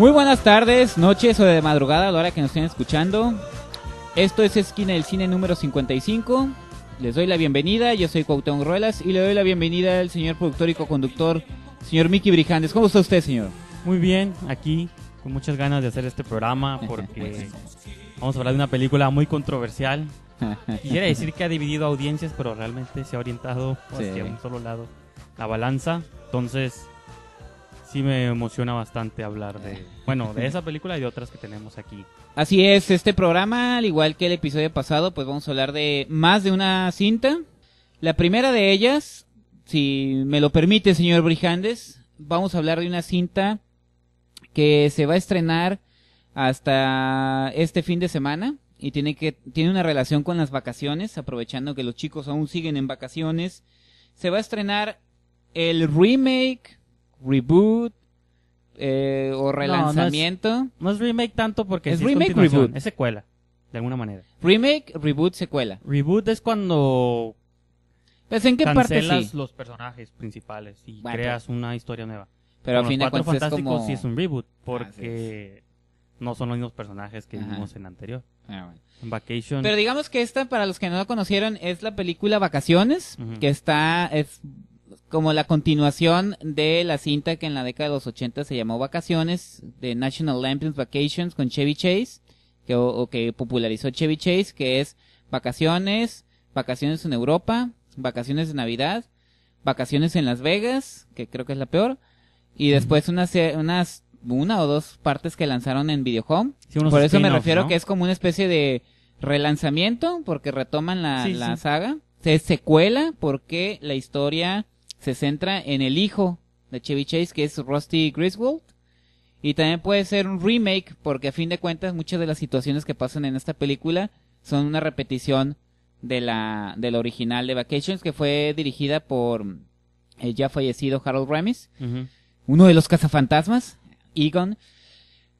Muy buenas tardes, noches o de madrugada a la hora que nos estén escuchando. Esto es Esquina del Cine número 55. Les doy la bienvenida, yo soy Cuauhtémoc Ruelas y le doy la bienvenida al señor productor y co-conductor, señor Miki Brijandes. ¿Cómo está usted, señor? Muy bien, aquí con muchas ganas de hacer este programa porque vamos a hablar de una película muy controversial. Quisiera decir que ha dividido audiencias, pero realmente se ha orientado hacia un solo lado la balanza. Entonces, sí me emociona bastante hablar de, bueno, de esa película y otras que tenemos aquí. Así es, este programa, al igual que el episodio pasado, pues vamos a hablar de más de una cinta. La primera de ellas, si me lo permite, señor Brijandes, vamos a hablar de una cinta que se va a estrenar hasta este fin de semana y tiene que tiene una relación con las vacaciones, aprovechando que los chicos aún siguen en vacaciones. Se va a estrenar el remake reboot eh, o relanzamiento. No, es, remake tanto porque es, sí remake, reboot. Es secuela, de alguna manera. Remake, reboot, secuela. Reboot es cuando. Pues, en qué parte los personajes principales y creas una historia nueva. Pero al fin de cuentas es como... sí es un reboot porque no son los mismos personajes que vimos en anterior. Ah, Vacation. Pero digamos que esta, para los que no la conocieron, es la película Vacaciones, que está, es como la continuación de la cinta que en la década de los 80 se llamó Vacaciones, de National Lampoon's Vacations con Chevy Chase, que, o, que popularizó Chevy Chase, que es Vacaciones, Vacaciones en Europa, Vacaciones de Navidad, Vacaciones en Las Vegas, que creo que es la peor, y después unas, unas una o dos partes que lanzaron en Video Home. Por eso me refiero que es como una especie de relanzamiento, porque retoman la, saga. Se secuela porque la historia se centra en el hijo de Chevy Chase, que es Rusty Griswold. Y también puede ser un remake, porque a fin de cuentas muchas de las situaciones que pasan en esta película son una repetición de la, del original de Vacations, que fue dirigida por el eh, ya fallecido Harold Ramis, uno de los cazafantasmas, Egon.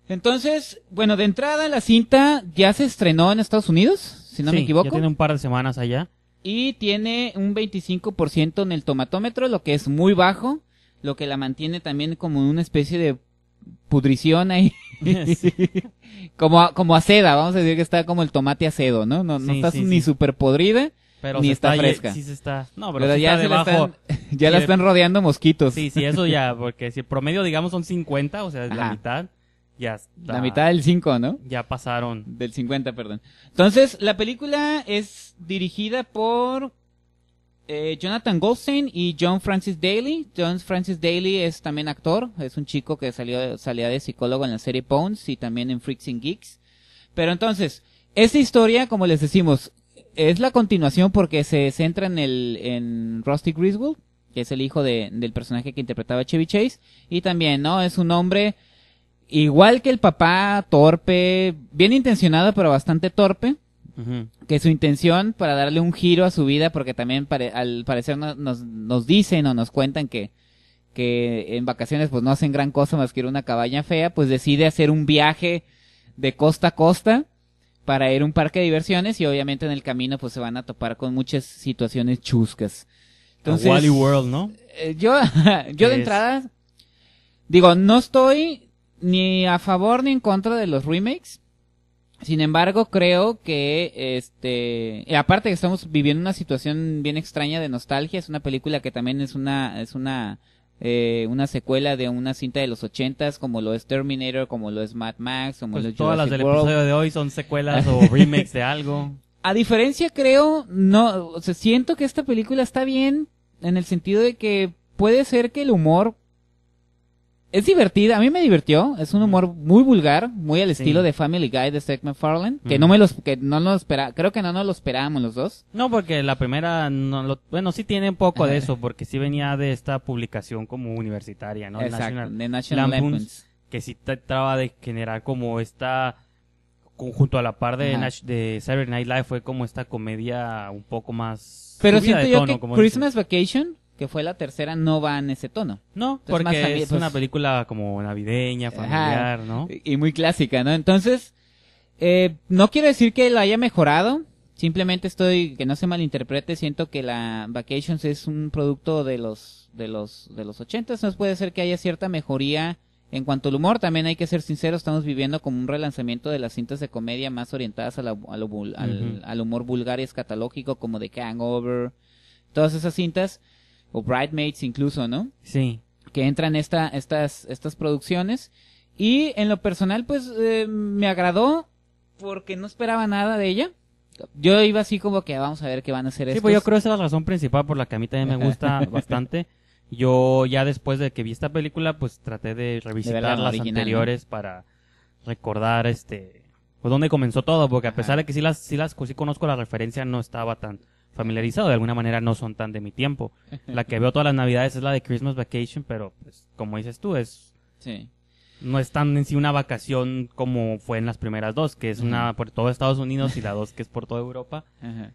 Entonces, bueno, de entrada la cinta ya se estrenó en Estados Unidos, si no me equivoco. Ya tiene un par de semanas allá y tiene un 25% en el tomatómetro, lo que es muy bajo, lo que la mantiene también como una especie de pudrición ahí. como, como a seda, vamos a decir que está como el tomate a cedo, ¿no? No, no está ni súper podrida. ni está, fresca. Sí, se está. No, pero, está ya la están rodeando mosquitos. Sí, sí, eso ya, porque si el promedio, digamos, son 50, o sea, la mitad. La mitad del 5, ¿no? Ya pasaron. Del 50, perdón. Entonces, la película es dirigida por eh, Jonathan Goldstein y John Francis Daly. John Francis Daly es también actor, es un chico que salió, salía de psicólogo en la serie Pawns y también en Freaks and Geeks. Pero entonces, esta historia, como les decimos, es la continuación porque se centra en, el, en Rusty Griswold, que es el hijo de, del personaje que interpretaba Chevy Chase, y también, ¿no? Es un hombre igual que el papá, torpe, bien intencionado pero bastante torpe, que su intención para darle un giro a su vida, porque también al parecer nos, dicen o nos cuentan que, en vacaciones pues no hacen gran cosa más que ir a una cabaña fea, pues decide hacer un viaje de costa a costa para ir a un parque de diversiones y obviamente en el camino pues se van a topar con muchas situaciones chuscas. Wally World, ¿no? Eh, yo, yo de entrada, digo, no estoy ni a favor ni en contra de los remakes. Sin embargo, creo que este, aparte que estamos viviendo una situación bien extraña de nostalgia, es una película que también es una es una eh, una secuela de una cinta de los ochentas, como lo es Terminator, como lo es Mad Max, como pues lo es todas las del episodio de hoy son secuelas o remakes de algo. A diferencia, creo, no, o sea, siento que esta película está bien en el sentido de que puede ser que el humor es divertida, a mí me divirtió, es un humor muy vulgar, muy al estilo de Family Guy de Seth MacFarlane, que no me los, que no nos espera, creo que no nos lo esperábamos los dos. No, porque la primera, no lo, bueno, sí tiene un poco de eso, porque sí venía de esta publicación como universitaria, ¿no? National, de National que sí trataba de generar como esta, junto a la par de, Nash, de Saturday Night Live fue como esta comedia un poco más... Pero siento yo que Christmas Vacation que fue la tercera, no va en ese tono. No, porque es pues, una película como navideña, familiar, ¿no? Y, muy clásica, ¿no? Entonces, eh, no quiero decir que la haya mejorado, simplemente estoy, que no se malinterprete, siento que la Vacations es un producto de los, de los, de los ochentas, nos puede ser que haya cierta mejoría en cuanto al humor, también hay que ser sinceros, estamos viviendo como un relanzamiento de las cintas de comedia más orientadas al, humor vulgar y escatológico, como The Hangover, todas esas cintas o Bridemates incluso, ¿no? Sí. Que entran esta, estas, estas producciones. Y en lo personal, pues eh, me agradó porque no esperaba nada de ella. Yo iba así como que vamos a ver qué van a hacer Sí, pues yo creo que esa es la razón principal por la que a mí también me gusta bastante. Yo ya después de que vi esta película, pues traté de revisitar las anteriores para recordar este pues dónde comenzó todo, porque a pesar de que sí las sí las pues, sí conozco la referencia no estaba tan familiarizado. De alguna manera no son tan de mi tiempo. La que veo todas las navidades es la de Christmas Vacation, pero pues, como dices tú, es... Sí. No es tan en sí una vacación como fue en las primeras dos, que es una por todo Estados Unidos y la dos que es por toda Europa.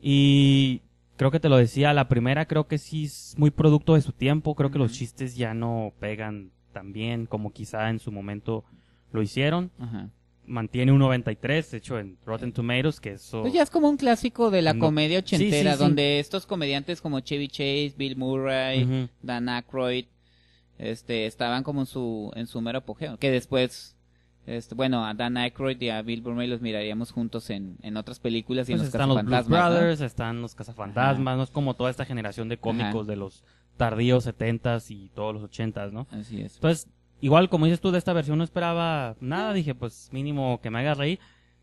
Y creo que te lo decía, la primera creo que sí es muy producto de su tiempo, creo que los chistes ya no pegan tan bien como quizá en su momento lo hicieron. ajá, mantiene un 93, hecho, en Rotten Tomatoes, que eso... Pues ya es como un clásico de la comedia ochentera, donde estos comediantes como Chevy Chase, Bill Murray, Dan Aykroyd, este, estaban como en su, en su mero apogeo, que después... Este, bueno, a Dan Aykroyd y a Bill Murray los miraríamos juntos en, en otras películas y pues los están cazafantasmas. Están los Brothers, están los cazafantasmas, no es como toda esta generación de cómicos de los tardíos 70s y todos los 80s, ¿no? Así es. Entonces, igual como dices tú de esta versión no esperaba nada, dije pues mínimo que me haga reír.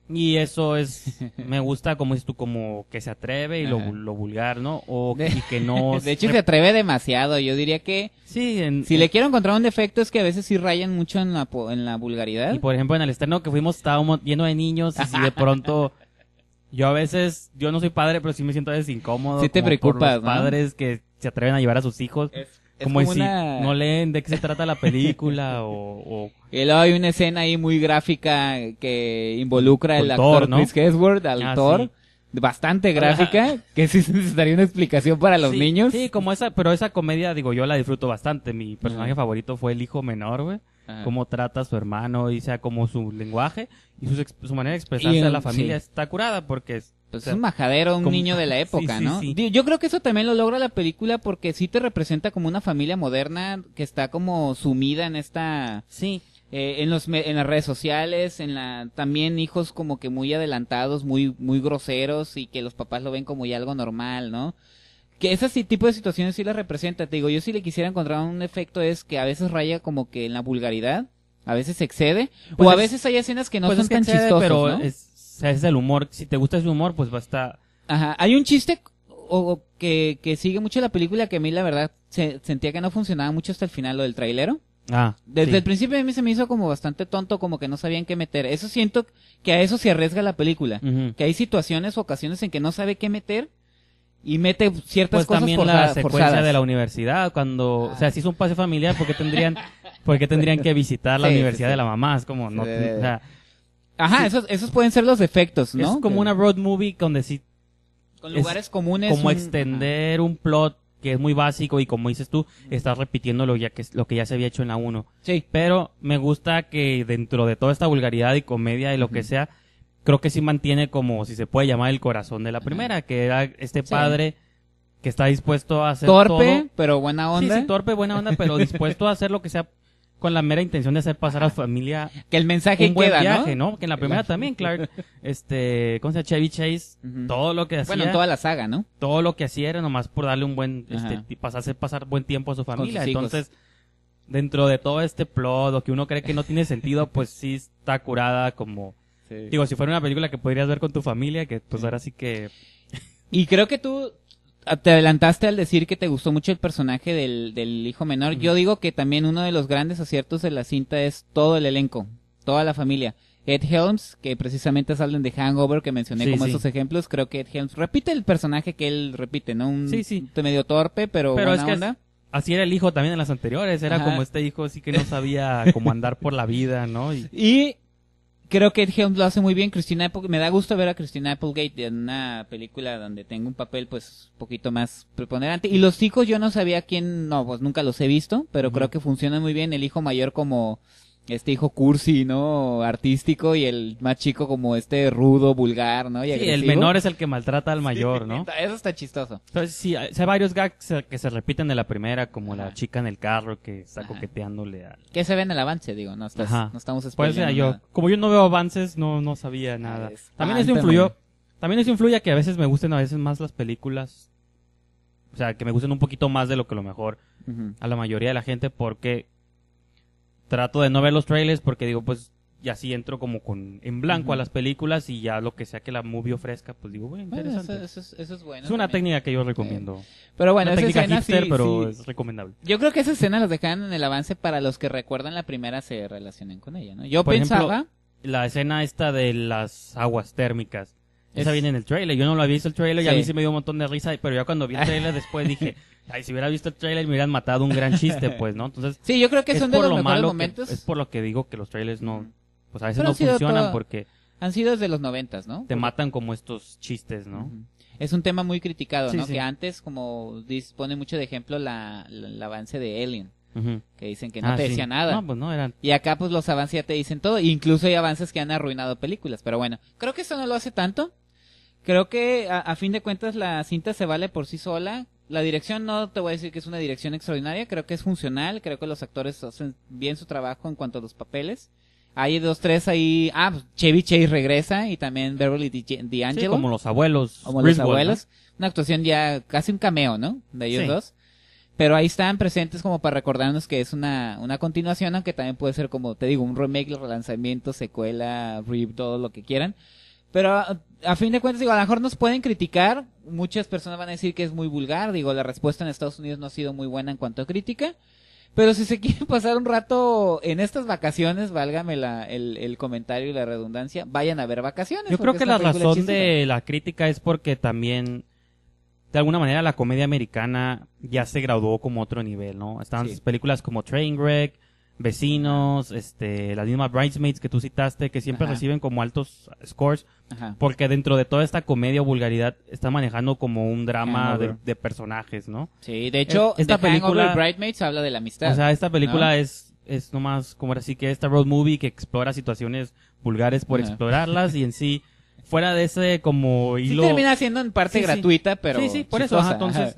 Y eso es, me gusta como dices tú, como que se atreve y lo, lo vulgar, ¿no? O que no... De hecho se atreve demasiado, yo diría que... Sí, si le quiero encontrar un defecto es que a veces sí rayan mucho en la, en la vulgaridad. Y por ejemplo en el externo que fuimos estábamos lleno de niños y de pronto... Yo a veces, yo no soy padre, pero sí me siento a veces incómodo. Sí te preocupas, los padres que se atreven a llevar a sus hijos como, como si no leen de qué se trata la película o, o... Y luego hay una escena ahí muy gráfica que involucra al actor ¿no? Chris Hemsworth, al actor, ah, Bastante gráfica, que sí necesitaría una explicación para los niños. Sí, como esa, pero esa comedia, digo, yo la disfruto bastante. Mi personaje favorito fue el hijo menor, güey. Cómo trata a su hermano y sea como su lenguaje y su, manera de expresarse a la familia está curada porque es, es un majadero, un niño de la época, ¿no? Yo creo que eso también lo logra la película porque sí te representa como una familia moderna que está como sumida en esta... Sí. Eh, en los en las redes sociales en la también hijos como que muy adelantados muy muy groseros y que los papás lo ven como ya algo normal no que ese tipo de situaciones sí las representa te digo yo sí le quisiera encontrar un efecto es que a veces raya como que en la vulgaridad a veces excede pues o a veces hay escenas que no pues son tan chistosas pero ¿no? sea, es el humor. Si te gusta ese humor, pues va a Ajá. Hay un chiste o, que, que sigue mucho la película que a mí, la verdad, se, sentía que no funcionaba mucho hasta el final, lo del trailero. Ah, Desde el principio a mí se me hizo como bastante tonto, como que no sabían qué meter. Eso siento que a eso se arriesga la película. Que hay situaciones o ocasiones en que no sabe qué meter y mete ciertas pues cosas también la secuencia de la universidad cuando o sea si es un pase familiar porque tendrían porque tendrían que visitar la universidad de la mamá es como no Ajá, esos, esos pueden ser los efectos, ¿no? Es como una road movie donde sí... Con lugares comunes. Como extender un plot que es muy básico y como dices tú, estás repitiendo lo, ya que, lo que ya se había hecho en la 1. Sí. Pero me gusta que dentro de toda esta vulgaridad y comedia y lo que sea, creo que sí mantiene como, si se puede llamar, el corazón de la primera, que era este padre... que está dispuesto a hacer torpe, pero buena onda. Sí, sí, torpe, buena onda, pero dispuesto a hacer lo que sea con la mera intención de hacer pasar a la familia que el mensaje un ¿no? Que en la primera también, claro. este, llama? Chevy Chase, todo lo que hacía, bueno, toda la saga, ¿no? Todo lo que hacía era nomás por darle un buen, este, pasar buen tiempo a su familia, entonces dentro de todo este plot o que uno cree que no tiene sentido, pues sí está curada como... Digo, si fuera una película que podrías ver con tu familia, que pues ahora sí que... Y creo que tú te adelantaste al decir que te gustó mucho el personaje del, del hijo menor. Yo digo que también uno de los grandes aciertos de la cinta es todo el elenco, toda la familia. Ed Helms, que precisamente salen de Hangover, que mencioné como esos ejemplos, creo que Ed Helms repite el personaje que él repite, ¿no? Un sí, medio torpe, pero, buena onda. así era el hijo también en las anteriores, era como este hijo así que no sabía cómo andar por la vida, ¿no? y creo que Ed lo hace muy bien. Cristina Apple, me da gusto ver a Cristina Applegate en una película donde tengo un papel pues un poquito más preponderante. Y los hijos yo no sabía quién, no, pues nunca los he visto, pero creo que funciona muy bien. El hijo mayor como este hijo cursi, ¿no? Artístico y el más chico como este rudo, vulgar, ¿no? Y el menor es el que maltrata al mayor, ¿no? Eso está chistoso. Entonces, sí, hay varios gags que se repiten de la primera, como la chica en el carro que está coqueteándole a... Que se ve en el avance, digo, no, no estamos esperando. Pues, yo, como yo no veo avances, no, no sabía nada. también eso influyó, también eso influye a que a veces me gusten a veces más las películas, o sea, que me gusten un poquito más de lo que lo mejor a la mayoría de la gente, porque trato de no ver los trailers porque digo, pues ya así entro como con en blanco a las películas y ya lo que sea que la movie ofrezca, pues digo, bueno, interesante. eso, es, eso, es, bueno. Es una técnica que yo recomiendo. Pero bueno, esa escena pero es recomendable. Yo creo que esa escena las dejan en el avance para los que recuerdan la primera se relacionen con ella, ¿no? Yo pensaba la escena esta de las aguas térmicas. Esa viene en el trailer, yo no lo había visto el trailer y a mí sí me dio un montón de risa, pero ya cuando vi el trailer después dije, Ay, si hubiera visto el trailer me hubieran matado un gran chiste, pues, ¿no? Entonces, sí, yo creo que son de los lo momentos. es por lo que digo que los trailers no, pues a veces no funcionan porque... Han sido desde los noventas, ¿no? Te matan como estos chistes, ¿no? Es un tema muy criticado, ¿no? Que antes, como Pone mucho de ejemplo la, el avance de Alien. Que dicen que ah, no te decía nada. No, pues no, eran... Y acá, pues los avances ya te dicen todo. Incluso hay avances que han arruinado películas. Pero bueno, creo que eso no lo hace tanto. Creo que a fin de cuentas la cinta se vale por sí sola la dirección no te voy a decir que es una dirección extraordinaria, creo que es funcional, creo que los actores hacen bien su trabajo en cuanto a los papeles. Hay dos, tres ahí. Ah, pues, Chevy Chase regresa y también Beverly D'Angelo. como los abuelos. Como los abuelos. Una actuación ya casi un cameo, ¿no? De ellos dos. Pero ahí están presentes como para recordarnos que es una, una continuación, aunque también puede ser como, te digo, un remake, relanzamiento, secuela, rip, todo lo que quieran. Pero ah, a, fin de cuentas, digo, a lo mejor nos pueden criticar. Muchas personas van a decir que es muy vulgar. Digo, la respuesta en Estados Unidos no ha sido muy buena en cuanto a crítica. Pero si se quieren pasar un rato en estas vacaciones, válgame la, el, comentario y la redundancia, vayan a ver vacaciones. Yo creo que la razón de la crítica es porque también, de alguna manera, la comedia americana ya se graduó como otro nivel, ¿no? Están películas como Wreck vecinos, este, las mismas bridesmaids que tú citaste, que siempre reciben como altos scores, porque dentro de toda esta comedia o vulgaridad está manejando como un drama de, personajes, ¿no? Sí, de hecho, eh, esta película Bridesmaids habla de la amistad. O sea, esta película ¿no? es es nomás como así que esta road movie que explora situaciones vulgares por explorarlas y en sí fuera de ese como hilo. Sí termina siendo en parte gratuita, pero. Sí, sí, por eso. entonces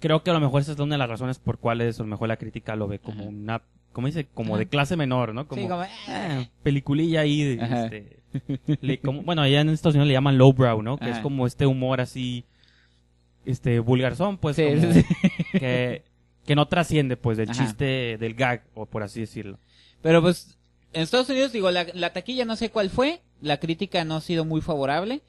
creo que a lo mejor esa es una de las razones por cuales a lo mejor la crítica lo ve como una como dice, como de clase menor, ¿no? Como, sí, como ah, ah". peliculilla ahí. este, bueno, allá en Estados Unidos le llaman lowbrow, ¿no? Que es como este humor así, este, vulgarzón, pues, Que, que no trasciende, pues, del chiste, del gag, o por así decirlo. Pero pues, en Estados Unidos, digo, la, taquilla no sé cuál fue, la crítica no ha sido muy favorable.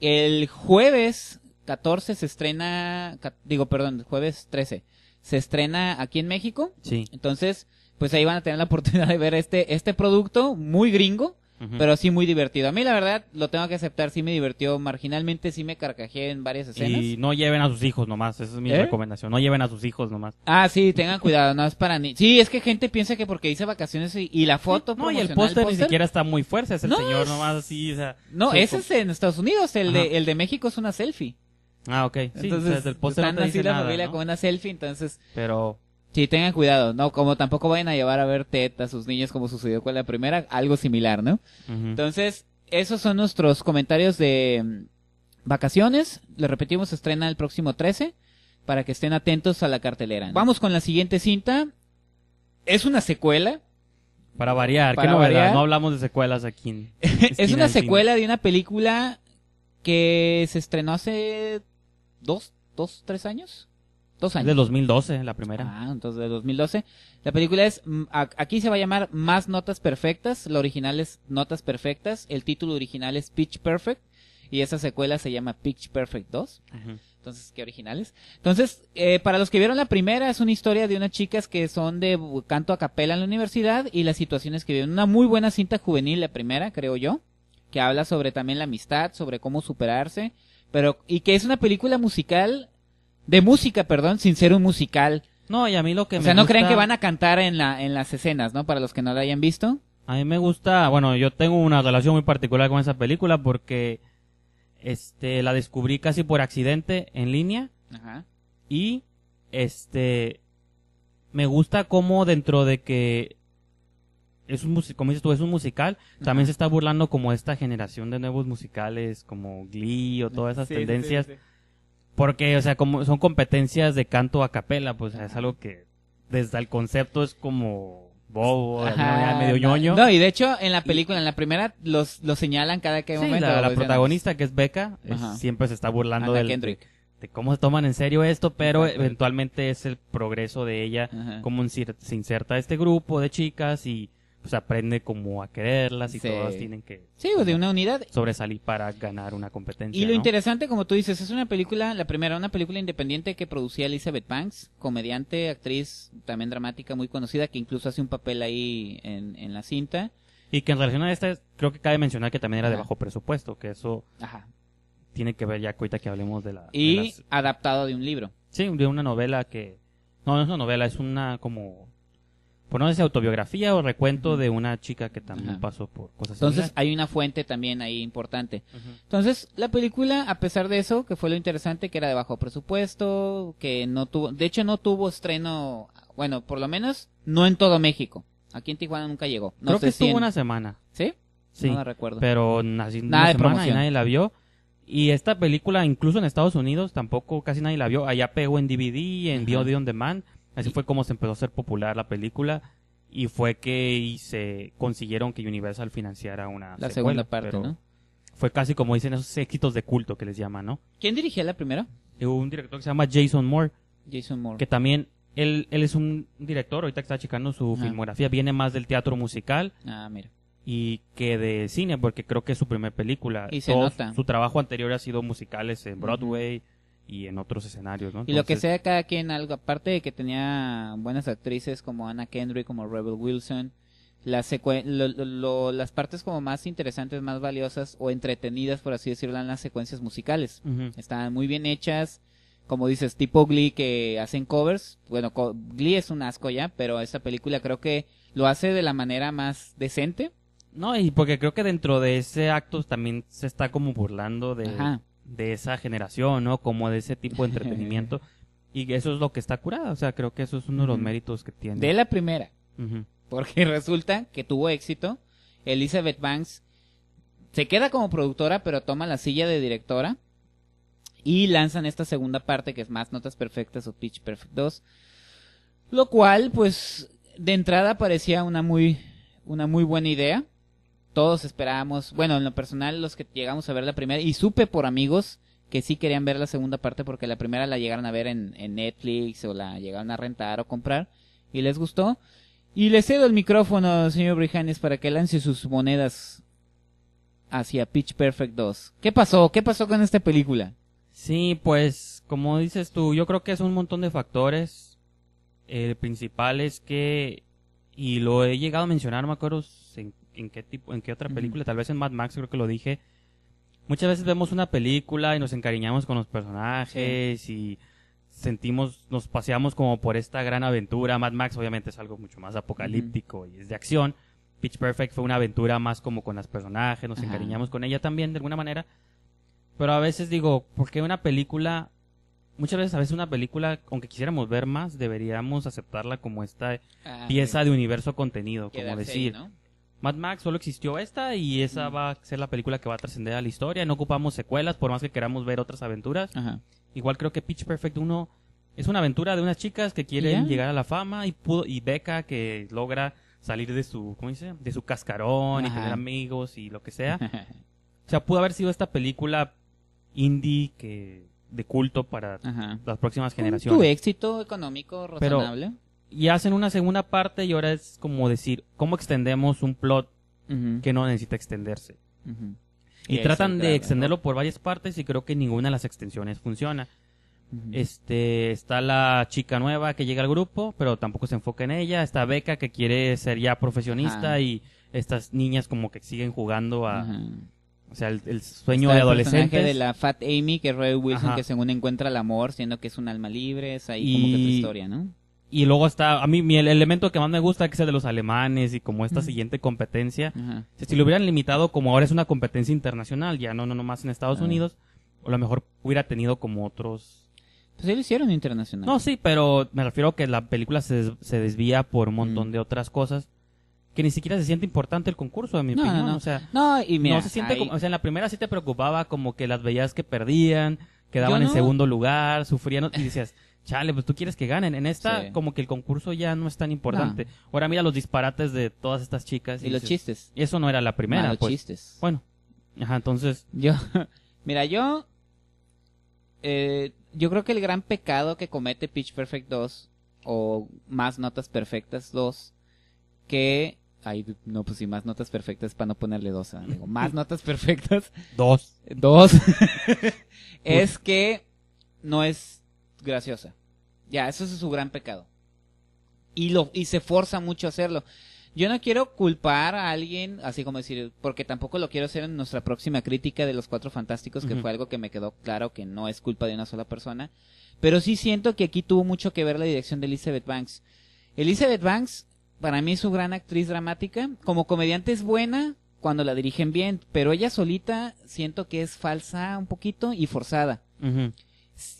El jueves 14 se estrena, digo, perdón, el jueves 13, se estrena aquí en México. Sí. Entonces, pues ahí van a tener la oportunidad de ver este, este producto muy gringo, pero sí muy divertido. A mí la verdad, lo tengo que aceptar, sí me divirtió marginalmente, sí me carcajé en varias escenas. Y no lleven a sus hijos nomás, esa es mi ¿Eh? recomendación, no lleven a sus hijos nomás. Ah, sí, tengan cuidado, no es para ni... Sí, es que gente piensa que porque hice vacaciones y, la foto... no, y el póster ni siquiera está muy fuerte, es el señor nomás así, o sea... No, ese es en Estados Unidos, el de, el de México es una selfie. Ah, ok. entonces, el póster no te dice nada, la familia con una selfie, entonces... Pero... Sí, tengan cuidado, ¿no? Como tampoco vayan a llevar a ver teta a sus niños como sucedió con la primera, algo similar, ¿no? Entonces, esos son nuestros comentarios de mm, vacaciones. le repetimos, estrena el próximo 13 para que estén atentos a la cartelera. Vamos con la siguiente cinta. Es una secuela. Para variar, qué no hablamos de secuelas aquí. es una secuela de una película que se estrenó hace dos, dos, tres años. De 2012, la primera. Ah, entonces de 2012. La película es, mm, aquí se va a llamar Más Notas Perfectas, la original es Notas Perfectas, el título original es Pitch Perfect, y esa secuela se llama Pitch Perfect 2. Entonces, qué originales. Entonces, eh, para los que vieron la primera, es una historia de unas chicas que son de canto a capela en la universidad y las situaciones que viven. Una muy buena cinta juvenil, la primera, creo yo, que habla sobre también la amistad, sobre cómo superarse, pero, y que es una película musical de música, perdón, sin ser un musical. No, y a mí lo que o sea, no creen que van a cantar en la en las escenas, ¿no? Para los que no la hayan visto. A mí me gusta, bueno, yo tengo una relación muy particular con esa película porque este la descubrí casi por accidente en línea. Ajá. Y este me gusta cómo dentro de que es un como dices tú, es un musical, también se está burlando como esta generación de nuevos musicales como Glee o todas esas tendencias. sí, porque, o sea, como son competencias de canto a capela, pues es algo que desde el concepto es como bobo, medio ñoño. No, y de hecho, en la película, en la primera, los, los señalan cada que momento. La, protagonista, que es Becca, siempre se está burlando de cómo se toman en serio esto, pero eventualmente es el progreso de ella, cómo se inserta este grupo de chicas y pues aprende como a quererlas y todas tienen que sí, pues de una unidad sobresalir para ganar una competencia. Y lo interesante, como tú dices, es una película, la primera, una película independiente que producía Elizabeth Banks, comediante, actriz también dramática muy conocida, que incluso hace un papel ahí en, en la cinta. Y que en relación a esta, creo que cabe mencionar que también era de bajo presupuesto, que eso Ajá. tiene que ver ya ahorita que hablemos de la... Y adaptado de un libro. Sí, de una novela que... No, no es una novela, es una como por no es autobiografía o recuento de una chica que también pasó por cosas así. Entonces hay una fuente también ahí importante. Entonces la película, a pesar de eso, que fue lo interesante, que era de bajo presupuesto, que no tuvo, de hecho no tuvo estreno, bueno, por lo menos no en todo México. Aquí en Tijuana nunca llegó. No Creo que estuvo una semana. ¿Sí? Sí. No, recuerdo. Pero semana y nadie la vio. Y esta película, incluso en Estados Unidos, tampoco casi nadie la vio. Allá pegó en DVD, en VOD on demand Así fue como se empezó a hacer popular la película y fue que se consiguieron que Universal financiara una la segunda parte, ¿no? Fue casi como dicen esos éxitos de culto que les llaman, ¿no? ¿Quién dirigía la primera? Eh, un director que se llama Jason Moore. Jason Moore. Que también él, él es un director, ahorita que está checando su filmografía, viene más del teatro musical. Ah, mira. Y que de cine, porque creo que es su primera película. Y se nota. Su trabajo anterior ha sido musicales en Broadway, y en otros escenarios, ¿no? y lo que sea cada quien algo, aparte de que tenía buenas actrices como Anna Kendrick, como Rebel Wilson, las, las partes como más interesantes, más valiosas o entretenidas, por así decirlo, eran las secuencias musicales. Estaban muy bien hechas, como dices, tipo Glee que hacen covers. Bueno, Glee es un asco ya, pero esta película creo que lo hace de la manera más decente. No, y porque creo que dentro de ese acto también se está como burlando de de esa generación, ¿no? Como de ese tipo de entretenimiento. y eso es lo que está curado, o sea, creo que eso es uno de los méritos que tiene. De la primera. Porque resulta que tuvo éxito. Elizabeth Banks se queda como productora, pero toma la silla de directora. Y lanzan esta segunda parte que es más Notas Perfectas o Pitch Perfect 2. Lo cual, pues, de entrada parecía una muy, una muy buena idea todos esperábamos, bueno, en lo personal los que llegamos a ver la primera y supe por amigos que sí querían ver la segunda parte porque la primera la llegaron a ver en, Netflix o la llegaron a rentar o comprar y les gustó. Y le cedo el micrófono, señor Brijanes, para que lance sus monedas hacia Pitch Perfect 2. ¿Qué pasó? ¿Qué pasó con esta película? Sí, pues como dices tú, yo creo que es un montón de factores. El eh, principal es que, y lo he llegado a mencionar, me acuerdo en en qué tipo, en qué otra película, tal vez en Mad Max creo que lo dije. Muchas veces vemos una película y nos encariñamos con los personajes y sentimos, nos paseamos como por esta gran aventura. Mad Max obviamente es algo mucho más apocalíptico y es de acción. Pitch Perfect fue una aventura más como con las personajes, nos encariñamos con ella también de alguna manera. Pero a veces digo, ¿por qué una película muchas veces a veces una película, aunque quisiéramos ver más, deberíamos aceptarla como esta ah, pieza de universo contenido, como decir, Mad Max solo existió esta y esa va a ser la película que va a trascender a la historia. No ocupamos secuelas por más que queramos ver otras aventuras. Igual creo que Pitch Perfect 1 es una aventura de unas chicas que quieren llegar a la fama y pudo, y Becca que logra salir de su de su cascarón y tener amigos y lo que sea. o sea, pudo haber sido esta película indie que de culto para las próximas generaciones. Tu éxito económico razonable y hacen una segunda parte y ahora es como decir, ¿cómo extendemos un plot que no necesita extenderse? Y, tratan de extenderlo por varias partes y creo que ninguna de las extensiones funciona. Este, está la chica nueva que llega al grupo, pero tampoco se enfoca en ella. Está Beca que quiere ser ya profesionista y estas niñas como que siguen jugando a, o sea, el, sueño de adolescente. de la Fat Amy, que es Wilson, que según encuentra el amor, siendo que es un alma libre, es ahí como que la historia, ¿no? Y luego está, a mí mi, el elemento que más me gusta que es el de los alemanes y como esta siguiente competencia. Si lo hubieran limitado como ahora es una competencia internacional, ya no, no nomás en Estados Unidos, o a lo mejor hubiera tenido como otros... Pues sí lo hicieron internacional. No, sí, pero me refiero a que la película se, se desvía por un montón de otras cosas que ni siquiera se siente importante el concurso, a mi opinión. No, O sea, no, y mira, no se siente como, o sea, en la primera sí te preocupaba como que las veías que perdían, quedaban en segundo lugar, sufrían y decías chale, pues tú quieres que ganen. En esta, como que el concurso ya no es tan importante. Ahora mira los disparates de todas estas chicas. Y, los chistes. chistes. Eso no era la primera, los pues. chistes. Bueno. Ajá, entonces. Yo, mira, yo, eh, yo creo que el gran pecado que comete Pitch Perfect 2, o más notas perfectas 2, que Ay, no, pues sí, más notas perfectas para no ponerle dos. algo. ¿eh? Más notas perfectas. Dos. Dos. es que no es graciosa. Ya, eso es su gran pecado. Y, lo, y se forza mucho a hacerlo. Yo no quiero culpar a alguien, así como decir, porque tampoco lo quiero hacer en nuestra próxima crítica de los Cuatro Fantásticos, que fue algo que me quedó claro que no es culpa de una sola persona. Pero sí siento que aquí tuvo mucho que ver la dirección de Elizabeth Banks. Elizabeth Banks, para mí es su gran actriz dramática. Como comediante es buena cuando la dirigen bien, pero ella solita siento que es falsa un poquito y forzada.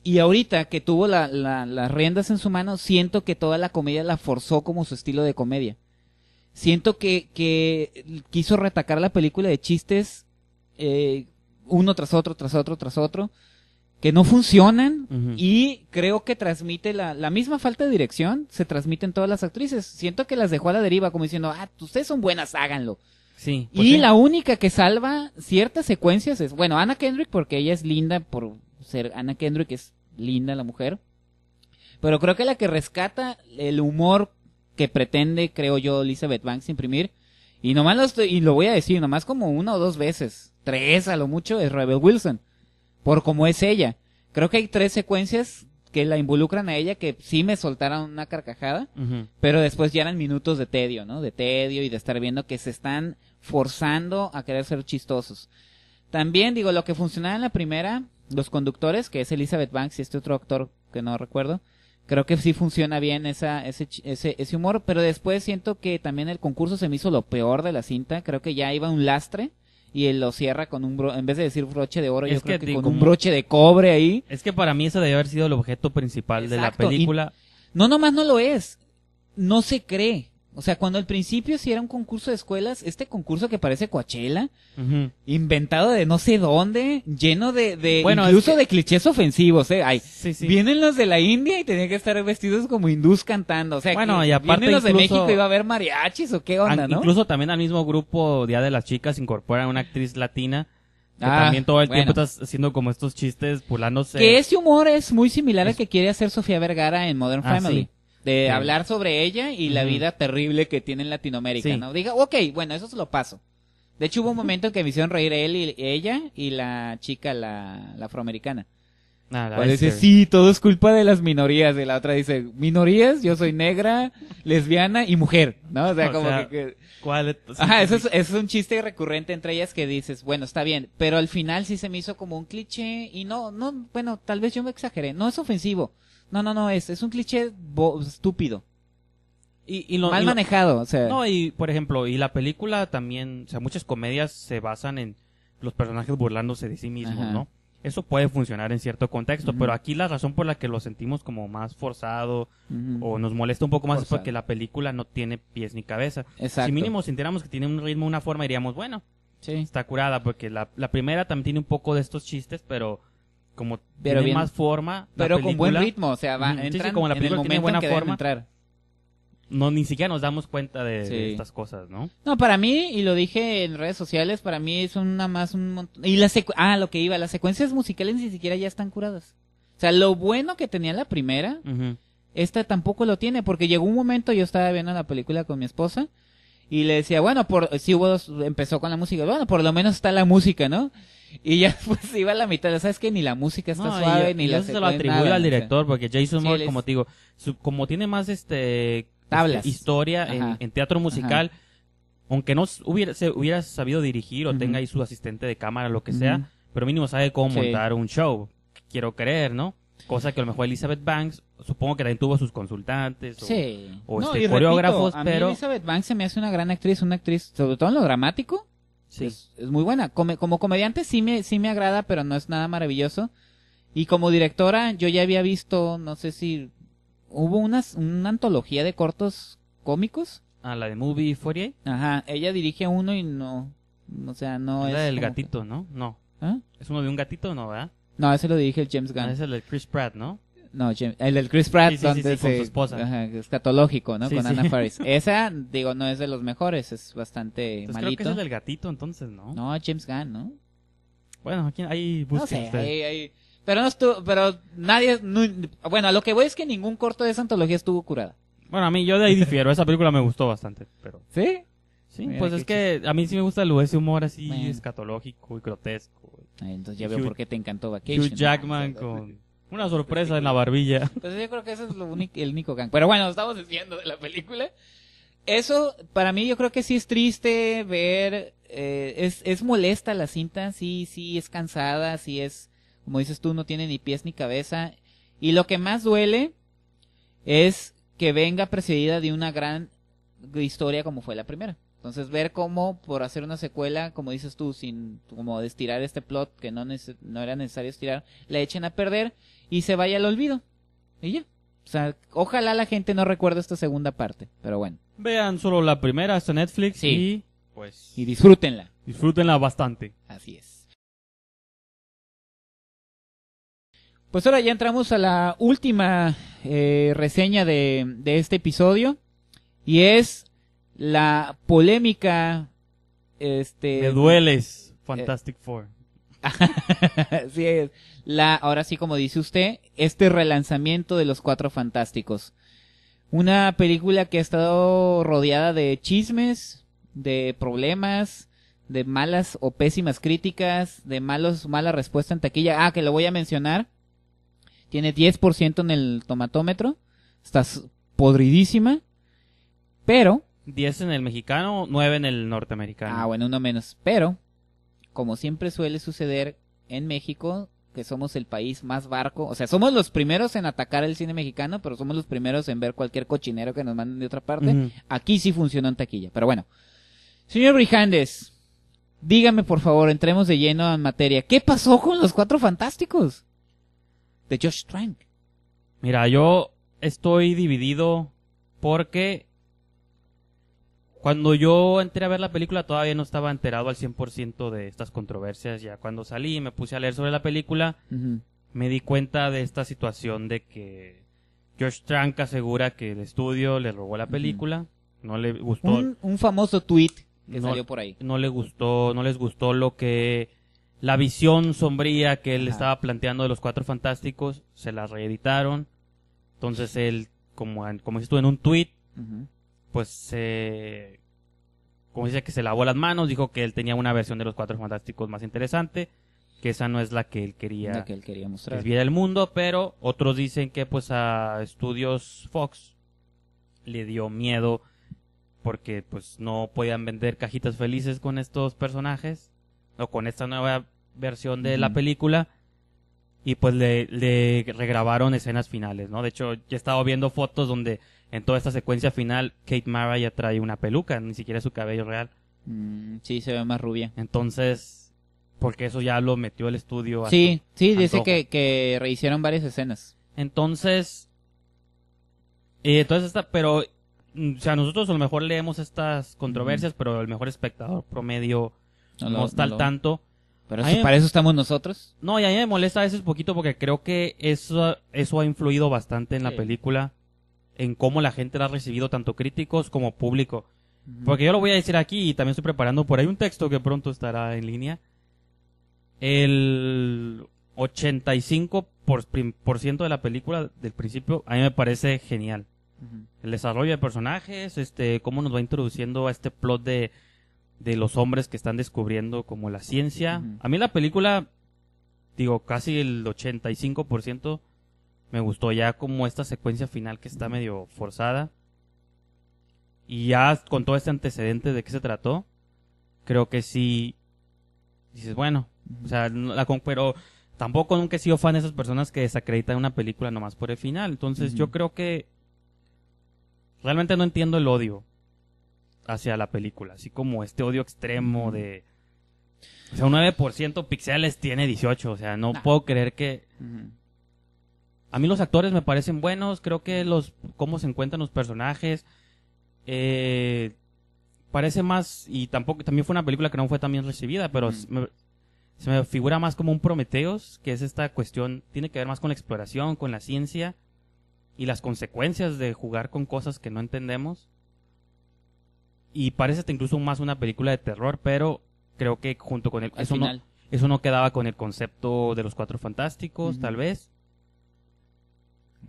Y ahorita que tuvo la, las riendas en su mano, siento que toda la comedia la forzó como su estilo de comedia. Siento que, que quiso retacar la película de chistes eh, uno tras otro, tras otro, tras otro, que no funcionan y creo que transmite la, la, misma falta de dirección, se transmiten todas las actrices. Siento que las dejó a la deriva como diciendo, ah, ustedes son buenas, háganlo. Sí, y pues la única que salva ciertas secuencias es, bueno, Ana Kendrick porque ella es linda por ser Ana Kendrick, que es linda la mujer. Pero creo que la que rescata el humor que pretende, creo yo, Elizabeth Banks imprimir, y nomás lo y lo voy a decir, nomás como una o dos veces, tres a lo mucho, es Rebel Wilson, por como es ella. Creo que hay tres secuencias que la involucran a ella que sí me soltaron una carcajada, pero después ya eran minutos de tedio, ¿no? De tedio y de estar viendo que se están forzando a querer ser chistosos. También digo, lo que funcionaba en la primera, los conductores, que es Elizabeth Banks y este otro actor que no recuerdo. Creo que sí funciona bien esa, ese, ese, ese humor, pero después siento que también el concurso se me hizo lo peor de la cinta. Creo que ya iba un lastre y él lo cierra con un en vez de decir broche de oro, yo creo que con un broche de cobre ahí. Es que para mí eso debe haber sido el objeto principal de la película. no nomás no lo es. No se cree. O sea, cuando al principio sí era un concurso de escuelas, este concurso que parece Coachella, inventado de no sé dónde, lleno de, de bueno, de uso de clichés ofensivos, eh. Ay, sí, vienen los de la India y tenían que estar vestidos como hindús cantando, o sea, bueno, y aparte vienen los de México iba a haber mariachis o qué onda, ¿no? Incluso también al mismo grupo Día de las Chicas incorpora una actriz latina que ah, también todo el tiempo estás haciendo como estos chistes pulándose. Que ese humor es muy similar al que quiere hacer Sofía Vergara en Modern ah, Family de hablar sobre ella y la vida terrible que tiene en Latinoamérica, ¿no? Diga, ok, bueno, eso se lo paso. De hecho, hubo un momento en que me hicieron reír él y ella y la chica, la, afroamericana. Ah, la dice, sí, todo es culpa de las minorías. Y la otra dice, minorías, yo soy negra, lesbiana y mujer, ¿no? O sea, como que... ¿cuál es? eso es, eso es un chiste recurrente entre ellas que dices, bueno, está bien, pero al final sí se me hizo como un cliché y no, no, bueno, tal vez yo me exageré, no es ofensivo. No, no, no, es, es un cliché estúpido. Y, lo, Mal manejado, sea. No, y por ejemplo, y la película también, o sea, muchas comedias se basan en los personajes burlándose de sí mismos, ¿no? Eso puede funcionar en cierto contexto, pero aquí la razón por la que lo sentimos como más forzado o nos molesta un poco más es porque la película no tiene pies ni cabeza. Exacto. Si mínimo sintiéramos que tiene un ritmo, una forma, diríamos, bueno, está curada, porque la primera también tiene un poco de estos chistes, pero como pero tiene más forma, pero con buen ritmo, o sea, va, en buena forma, entrar. no ni siquiera nos damos cuenta de, estas cosas, ¿no? No, para mí y lo dije en redes sociales, para mí es una más un montón y la secu ah, lo que iba, las secuencias musicales ni siquiera ya están curadas. O sea, lo bueno que tenía la primera, esta tampoco lo tiene porque llegó un momento yo estaba viendo la película con mi esposa y le decía, bueno, por, eh, si hubo dos, empezó con la música, bueno, por lo menos está la música, ¿no? Y ya pues iba a la mitad, ¿sabes que Ni la música está suave, ni y la Eso se lo atribuyo al director, porque Jason Moore, como digo, como tiene más este... Tablas. historia en, teatro musical, aunque no hubiera, se hubiera sabido dirigir o tenga ahí su asistente de cámara, lo que sea, pero mínimo sabe cómo montar un show, quiero creer, ¿no? Cosa que a lo mejor Elizabeth Banks, supongo que también tuvo sus consultantes o, este, coreógrafos, pero... Elizabeth Banks se me hace una gran actriz, una actriz, sobre todo en lo dramático. Sí. Es, muy buena. Como, como, comediante sí me, sí me agrada, pero no es nada maravilloso. Y como directora, yo ya había visto, no sé si hubo unas, una antología de cortos cómicos. Ah, la de Movie Fourier Ajá, ella dirige uno y no, o sea, no es... La del gatito, No. no ¿Ah? Es uno de un gatito, ¿no, verdad? No, ese lo dije el James ah, Gunn. ese es el de Chris Pratt, ¿no? No, el del Chris Pratt, sí, sí, donde con su esposa. Ajá, catológico, ¿no? con Anna Faris. Esa, digo, no es de los mejores, es bastante entonces, Creo que es el del gatito, entonces, ¿no? No, James Gunn, ¿no? Bueno, aquí, ahí busca no sé, ahí, Pero no estuvo, pero nadie, bueno, lo que voy es que ningún corto de esa antología estuvo curada. Bueno, a mí, yo de ahí difiero, esa película me gustó bastante, pero... ¿Sí? Sí, pues es que a mí sí me gusta ese humor así escatológico y grotesco. Ah, entonces ya veo por qué te encantó Vacation. Hugh Jackman ah, con una sorpresa pues en la barbilla. Pues yo creo que ese es el único gang. Pero bueno, estamos diciendo de la película. Eso, para mí yo creo que sí es triste ver, eh, es, es molesta la cinta, sí, sí es cansada, sí es, como dices tú, no tiene ni pies ni cabeza. Y lo que más duele es que venga precedida de una gran historia como fue la primera. Entonces ver cómo por hacer una secuela, como dices tú, sin como estirar este plot que no, no era necesario estirar, la echen a perder y se vaya al olvido. Y ya. O sea, ojalá la gente no recuerde esta segunda parte, pero bueno. Vean solo la primera hasta Netflix y pues y disfrútenla. Disfrútenla bastante. Así es. Pues ahora ya entramos a la última eh, reseña de, de este episodio y es la polémica este me dueles Fantastic eh, Four sí es. la ahora sí como dice usted este relanzamiento de los cuatro fantásticos una película que ha estado rodeada de chismes de problemas de malas o pésimas críticas de malos mala respuesta en taquilla ah que lo voy a mencionar tiene 10% en el tomatómetro está podridísima pero 10 en el mexicano, 9 en el norteamericano. Ah, bueno, uno menos. Pero, como siempre suele suceder en México, que somos el país más barco, o sea, somos los primeros en atacar el cine mexicano, pero somos los primeros en ver cualquier cochinero que nos manden de otra parte. Aquí sí funciona en taquilla, pero bueno. Señor Brijandes, dígame por favor, entremos de lleno en materia. ¿Qué pasó con los Cuatro Fantásticos? De Josh Trank. Mira, yo estoy dividido porque cuando yo entré a ver la película todavía no estaba enterado al 100% de estas controversias. Ya cuando salí y me puse a leer sobre la película, me di cuenta de esta situación de que George Trank asegura que el estudio le robó la película, no le gustó. Un, famoso tweet que no, salió por ahí. No le gustó, no les gustó lo que la visión sombría que él estaba planteando de los Cuatro Fantásticos, se la reeditaron. Entonces él, como como estuvo en un tweet, pues se... como dice que se lavó las manos, dijo que él tenía una versión de los Cuatro Fantásticos más interesante, que esa no es la que él quería, la que él quería mostrar. Es viera el mundo, pero otros dicen que pues a estudios Fox le dio miedo porque pues no podían vender cajitas felices con estos personajes o con esta nueva versión de la película y pues le, regrabaron escenas finales, ¿no? De hecho, ya he estado viendo fotos donde en toda esta secuencia final, Kate Mara ya trae una peluca, ni siquiera su cabello real. Mm, sí, se ve más rubia. Entonces, porque eso ya lo metió el estudio. Sí, sí, dice que, que, rehicieron varias escenas. Entonces, y eh, entonces esta, pero, mm, o sea, nosotros a lo mejor leemos estas controversias, pero el mejor espectador promedio no, está al tanto. Pero para eso estamos nosotros. No, y a mí me molesta a veces poquito porque creo que eso, eso ha influido bastante en la película en cómo la gente la ha recibido, tanto críticos como público. Porque yo lo voy a decir aquí y también estoy preparando por ahí un texto que pronto estará en línea. El 85% de la película del principio a mí me parece genial. El desarrollo de personajes, este, cómo nos va introduciendo a este plot de, los hombres que están descubriendo como la ciencia. A mí la película, digo, casi el 85% me gustó ya como esta secuencia final que está medio forzada. Y ya con todo este antecedente de qué se trató, creo que sí. Dices, bueno, o sea, la pero tampoco nunca he sido fan de esas personas que desacreditan una película nomás por el final. Entonces yo creo que realmente no entiendo el odio hacia la película, así como este odio extremo de... O sea, un 9% pixeles tiene 18, o sea, no puedo creer que... A mí los actores me parecen buenos, creo que los cómo se encuentran los personajes eh, parece más y tampoco también fue una película que no fue tan bien recibida, pero se me figura más como un Prometeos, que es esta cuestión tiene que ver más con la exploración, con la ciencia y las consecuencias de jugar con cosas que no entendemos. Y parece incluso más una película de terror, pero creo que junto con el eso no quedaba con el concepto de los Cuatro Fantásticos, tal vez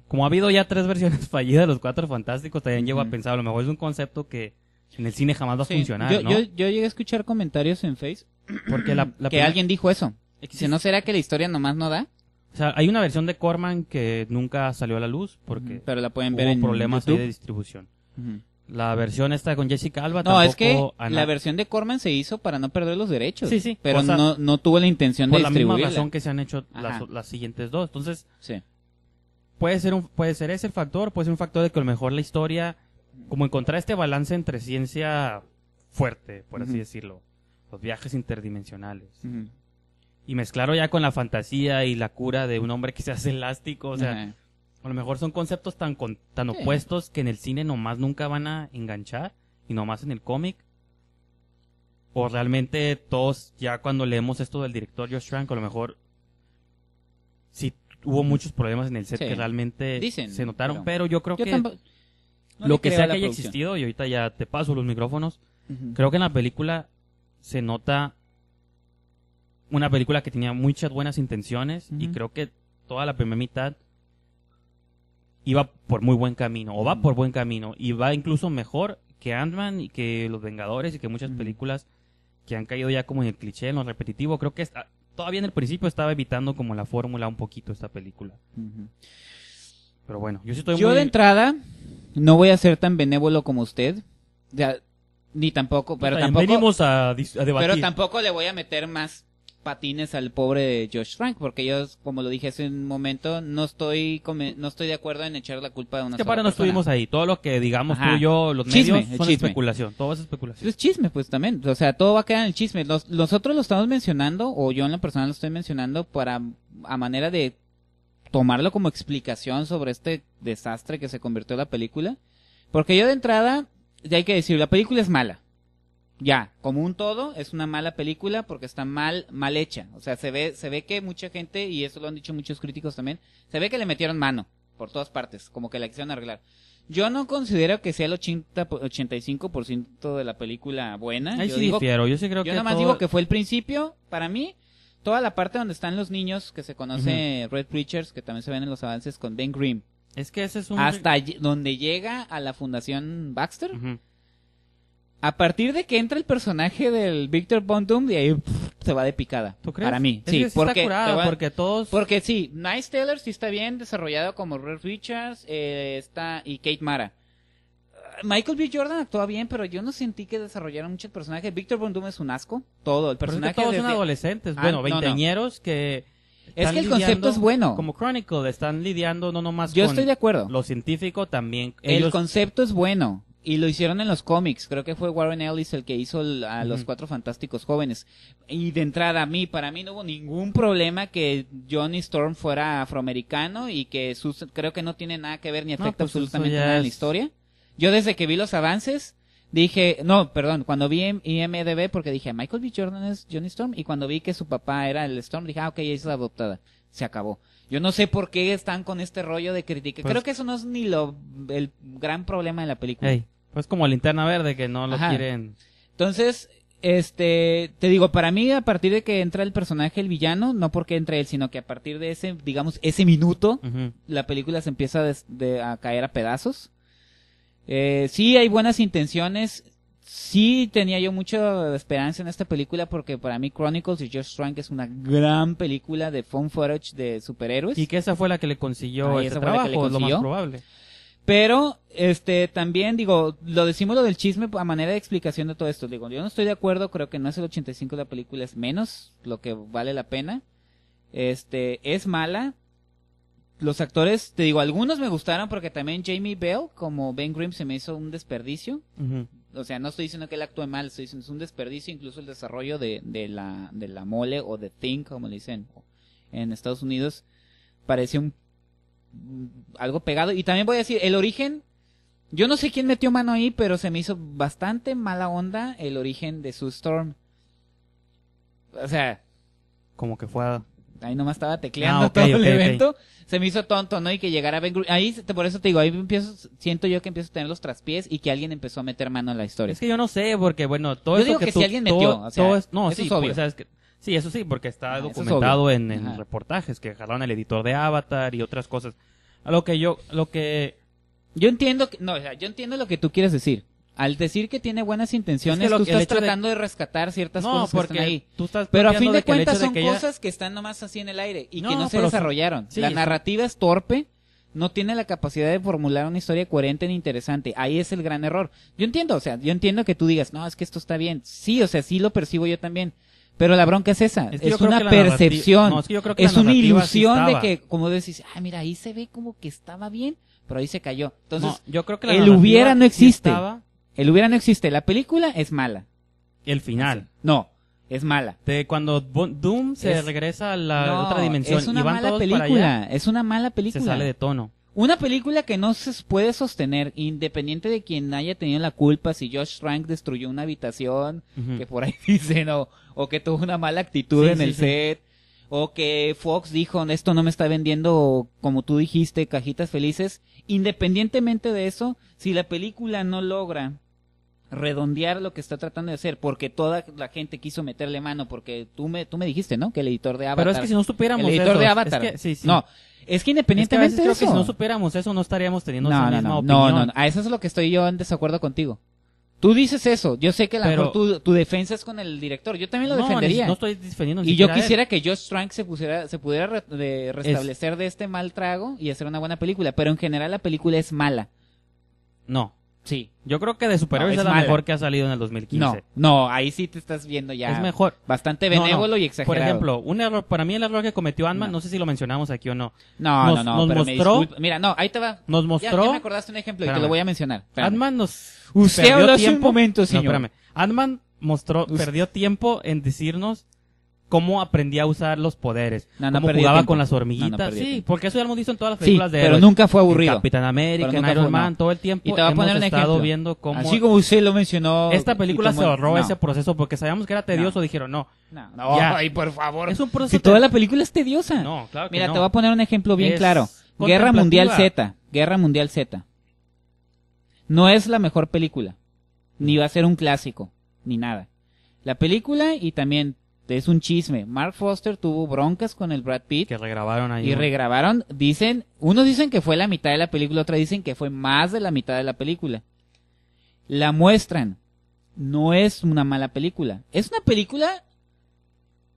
como ha habido ya tres versiones fallidas de los Cuatro Fantásticos, también llego a pensar, a lo mejor es un concepto que en el cine jamás va a funcionar. Yo, ¿no? yo, llegué a escuchar comentarios en Face porque la, que alguien dijo eso. Si no será que la historia nomás no da. O sea, hay una versión de Corman que nunca salió a la luz porque Pero la pueden ver hubo problemas de distribución. La versión esta con Jessica Alba. No, es que la versión de Corman se hizo para no perder los derechos. Sí, sí. Pero no, no tuvo la intención de distribuirla. Por la misma razón que se han hecho las, las, siguientes dos. Entonces, sí puede ser, un, puede ser ese el factor, puede ser un factor de que a lo mejor la historia, como encontrar este balance entre ciencia fuerte, por así decirlo, los viajes interdimensionales. Y mezclarlo ya con la fantasía y la cura de un hombre que se hace elástico, o sea, a lo mejor son conceptos tan, tan opuestos que en el cine nomás nunca van a enganchar y nomás en el cómic. O realmente todos, ya cuando leemos esto del director Josh Frank, a lo mejor si hubo muchos problemas en el set que realmente se notaron, pero, yo creo que lo que sea que haya existido, y ahorita ya te paso los micrófonos, creo que en la película se nota una película que tenía muchas buenas intenciones y creo que toda la primera mitad iba por muy buen camino, o va por buen camino, y va incluso mejor que Ant-Man y que Los Vengadores y que muchas películas que han caído ya como en el cliché, en lo repetitivo. Creo que está todavía en el principio estaba evitando como la fórmula un poquito esta película. Pero bueno, yo sí estoy Yo de entrada no voy a ser tan benévolo como usted. ni tampoco, pero tampoco. Venimos a debatir. Pero tampoco le voy a meter más patines al pobre Josh Frank, porque yo, como lo dije hace un momento, no estoy no estoy de acuerdo en echar la culpa de una que para no estuvimos ahí, todo lo que digamos tú y yo, los medios, son chisme. especulación, todo es especulación. Es chisme, pues también, o sea, todo va a quedar en el chisme. nosotros lo estamos mencionando, o yo en la persona lo estoy mencionando, para, a manera de tomarlo como explicación sobre este desastre que se convirtió en la película, porque yo de entrada, ya hay que decir, la película es mala ya, como un todo, es una mala película porque está mal, mal hecha. O sea, se ve, se ve que mucha gente, y eso lo han dicho muchos críticos también, se ve que le metieron mano por todas partes, como que la quisieron arreglar. Yo no considero que sea el 80, 85% de la película buena. Ahí yo sí digo, Yo sí creo digo que fue el principio, para mí, toda la parte donde están los niños, que se conoce Red Preachers, que también se ven en los avances con Ben Grimm. Es que ese es un... Hasta donde llega a la fundación Baxter, a partir de que entra el personaje del Victor Bondum, y de ahí se va de picada. ¿Tú crees? Para mí, sí. porque, porque todos... Porque sí, Nice Taylor sí está bien desarrollado como Red Richards eh, está, y Kate Mara. Ah, Michael B. Jordan actúa bien, pero yo no sentí que desarrollaran mucho el personaje. Victor Bondum es un asco. Todo, el personaje. Es todos son adolescentes, ah, bueno, que. Es que el concepto es bueno. Como Chronicle, están lidiando no nomás yo estoy de acuerdo. lo científico, también. El concepto es bueno. Y lo hicieron en los cómics. Creo que fue Warren Ellis el que hizo a los cuatro fantásticos jóvenes. Y de entrada a mí, para mí no hubo ningún problema que Johnny Storm fuera afroamericano y que sus, creo que no tiene nada que ver ni afecta pues, absolutamente nada en la historia. Yo desde que vi los avances, dije, no, perdón, cuando vi IMDB, porque dije, Michael B. Jordan es Johnny Storm, y cuando vi que su papá era el Storm, dije, ah, ok, ella es adoptada. Se acabó. Yo no sé por qué están con este rollo de crítica. Pues creo que eso no es ni lo, el gran problema de la película. Pues como linterna verde que no lo quieren. Entonces, este, te digo, para mí a partir de que entra el personaje, el villano, no porque entre él, sino que a partir de ese, digamos, ese minuto, la película se empieza a caer a pedazos. Eh, sí, hay buenas intenciones. Sí, tenía yo mucha esperanza en esta película porque para mí Chronicles y George Strong es una gran película de phone forage de superhéroes. Y que esa fue la que le consiguió ese trabajo, lo más probable. Pero, este, también digo, lo decimos lo del chisme a manera de explicación de todo esto. Digo, yo no estoy de acuerdo, creo que no es el 85 de la película, es menos lo que vale la pena. Este, es mala. Los actores, te digo, algunos me gustaron porque también Jamie Bell, como Ben Grimm, se me hizo un desperdicio. O sea, no estoy diciendo que él actúe mal, estoy diciendo que es un desperdicio incluso el desarrollo de, de, la, de la mole o de Thing, como le dicen en Estados Unidos. Parece un algo pegado. Y también voy a decir, el origen, yo no sé quién metió mano ahí, pero se me hizo bastante mala onda el origen de su Storm. O sea... Como que fue... Ahí nomás estaba tecleando ah, todo el evento. Se me hizo tonto, ¿no? Y que llegara Ben Ahí, por eso te digo, ahí empiezo, siento yo que empiezo a tener los traspiés y que alguien empezó a meter mano en la historia. Es que yo no sé, porque bueno, todo yo digo que, si alguien metió, no, eso es pues, obvio. o sea, es que Sí, eso sí, porque está ah, documentado en, en reportajes que jalaron el editor de Avatar y otras cosas. A lo que yo, lo que... Yo entiendo, que, no, o sea, yo entiendo lo que tú quieres decir. Al decir que tiene buenas intenciones, tú estás tratando de... rescatar ciertas cosas que porque ahí. Tú estás pero a fin de, cuentas son cosas que están nomás así en el aire y que no se desarrollaron. la narrativa es torpe, no tiene la capacidad de formular una historia coherente ni interesante. Ahí es el gran error. Yo entiendo, o sea, yo entiendo que tú digas, no, es que esto está bien. Sí, o sea, sí lo percibo yo también. Pero la bronca es esa, es, una percepción, es, una ilusión de que, como decís, ah, mira, ahí se ve como que estaba bien, pero ahí se cayó. Entonces, yo creo que la el hubiera no existe. El hubiera no existe, la película es mala. El final. No, es mala. De cuando Doom se regresa a la otra dimensión. Es una mala película, es una mala película. Se sale de tono. Una película que no se puede sostener, independiente de quien haya tenido la culpa, si Josh Frank destruyó una habitación, que por ahí dicen, o, o que tuvo una mala actitud en el set, o que Fox dijo, esto no me está vendiendo, como tú dijiste, cajitas felices. Independientemente de eso, si la película no logra redondear lo que está tratando de hacer, porque toda la gente quiso meterle mano, porque tú me, tú me dijiste, ¿no? Que el editor de Avatar. Pero es que si no supiéramos. El editor de Avatar. sí, sí. No, es que independientemente creo que si no superamos eso no estaríamos teniendo no, no, misma no, opinión. No, no, a eso es lo que estoy yo en desacuerdo contigo. Tú dices eso, yo sé que la Pero... tu, tu, defensa es con el director, yo también lo defendería. No estoy defendiendo. y yo quisiera que Josh Trank se pusiera, se pudiera restablecer de este mal trago y hacer una buena película. Pero en general la película es mala. No. Sí, yo creo que de superhéroes es, la mejor que ha salido en el 2015. No, no, ahí sí te estás viendo ya. Es mejor. Bastante benévolo y exagerado. Por ejemplo, un error, para mí el error que cometió Antman no. sé si lo mencionamos aquí o no. No, nos, no, no. Nos mostró. Mira, no, ahí te va. Nos mostró. Ya, me acordaste un ejemplo y te lo voy a mencionar. Antman nos. Usted habló hace un momento, espérame. mostró, perdió tiempo en decirnos cómo aprendí a usar los poderes, no, no cómo jugaba con las hormiguitas, sí, porque eso ya lo hemos visto en todas las películas sí, pero nunca fue aburrido. Capitán América, en Iron Man, todo el tiempo y te voy a poner un estado ejemplo. viendo cómo Así como usted lo mencionó, esta película se ahorró ese proceso porque sabíamos que era tedioso, dijeron, "No, no, ay, por favor." Es un proceso Si toda la película es tediosa. No, claro que Mira, te voy a poner un ejemplo bien claro. Guerra Mundial Z, Guerra Mundial Z. No es la mejor película, ni va a ser un clásico, ni nada. La película y también es un chisme. Mark Foster tuvo broncas con el Brad Pitt. Que regrabaron ahí. Y regrabaron, dicen, unos dicen que fue la mitad de la película, otros dicen que fue más de la mitad de la película. La muestran. No es una mala película. Es una película